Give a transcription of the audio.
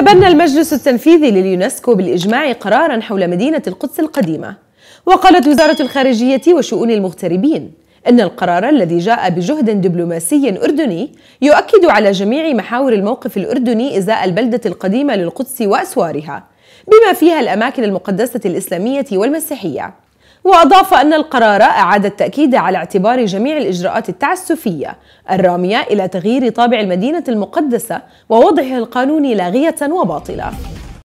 تبنى المجلس التنفيذي لليونسكو بالإجماع قرارا حول مدينة القدس القديمة وقالت وزارة الخارجية وشؤون المغتربين إن القرار الذي جاء بجهد دبلوماسي أردني يؤكد على جميع محاور الموقف الأردني إزاء البلدة القديمة للقدس وأسوارها بما فيها الأماكن المقدسة الإسلامية والمسيحية وأضاف أن القرار أعاد التأكيد على اعتبار جميع الإجراءات التعسفية الرامية إلى تغيير طابع المدينة المقدسة ووضعها القانوني لاغية وباطلة